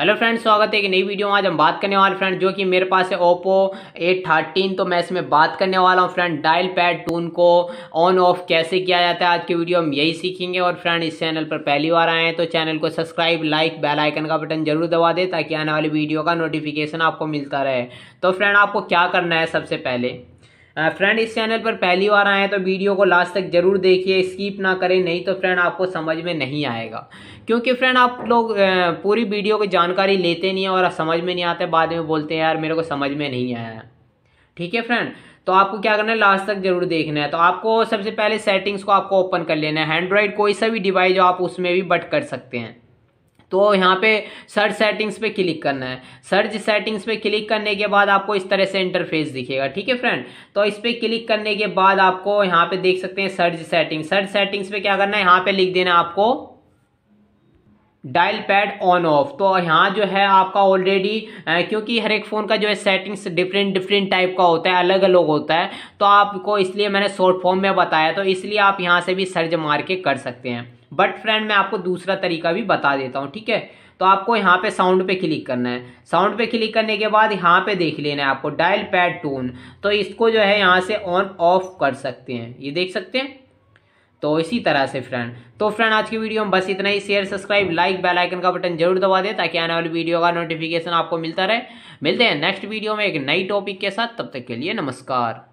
hello friends स्वागत है एक नई वीडियो में आज हम बात करने वाले फ्रेंड जो कि मेरे पास है ओप्पो एट थर्टीन तो मैं इसमें बात करने वाला हूँ फ्रेंड डायल पैड टून को ऑन ऑफ कैसे किया जाता है आज की वीडियो हम यही सीखेंगे और फ्रेंड इस चैनल पर पहली बार आए हैं तो चैनल को सब्सक्राइब लाइक बेल आइकन का बटन जरूर दबा दें ताकि आने वाली वीडियो का नोटिफिकेशन आपको मिलता रहे तो फ्रेंड आपको क्या करना है सबसे पहले फ्रेंड इस चैनल पर पहली बार आए हैं तो वीडियो को लास्ट तक जरूर देखिए स्कीप ना करें नहीं तो फ्रेंड आपको समझ में नहीं आएगा क्योंकि फ्रेंड आप लोग पूरी वीडियो की जानकारी लेते नहीं हैं और समझ में नहीं आते बाद में बोलते हैं यार मेरे को समझ में नहीं आया ठीक है फ्रेंड तो आपको क्या करना है लास्ट तक जरूर देखना है तो आपको सबसे पहले सेटिंग्स को आपको ओपन कर लेना है एंड्रॉयड कोई सा भी डिवाइस हो आप उसमें भी बट कर सकते हैं तो यहाँ पे सर्च सेटिंग्स पे क्लिक करना है सर्च सेटिंग्स पे क्लिक करने के बाद आपको इस तरह से इंटरफेस दिखेगा ठीक है फ्रेंड तो इस पर क्लिक करने के बाद आपको यहाँ पे देख सकते हैं सर्च सेटिंग सर्च सेटिंग्स पे क्या करना है यहाँ पे लिख देना आपको डायल पैड ऑन ऑफ तो यहाँ जो है आपका ऑलरेडी क्योंकि हर एक फ़ोन का जो है सेटिंग्स डिफरेंट डिफरेंट टाइप का होता है अलग अलग होता है तो आपको इसलिए मैंने शॉर्ट फॉर्म में बताया तो इसलिए आप यहाँ से भी सर्च मार के कर सकते हैं बट फ्रेंड मैं आपको दूसरा तरीका भी बता देता हूँ ठीक है तो आपको यहाँ पे साउंड पे क्लिक करना है साउंड पे क्लिक करने के बाद यहाँ पे देख लेना है आपको डायल पैड टोन तो इसको जो है यहाँ से ऑन ऑफ कर सकते हैं ये देख सकते हैं तो इसी तरह से फ्रेंड तो फ्रेंड आज की वीडियो में बस इतना ही share subscribe like bell icon का बटन जरूर दबा दें ताकि आने वाली वीडियो का नोटिफिकेशन आपको मिलता रहे मिलते हैं नेक्स्ट वीडियो में एक नई टॉपिक के साथ तब तक के लिए नमस्कार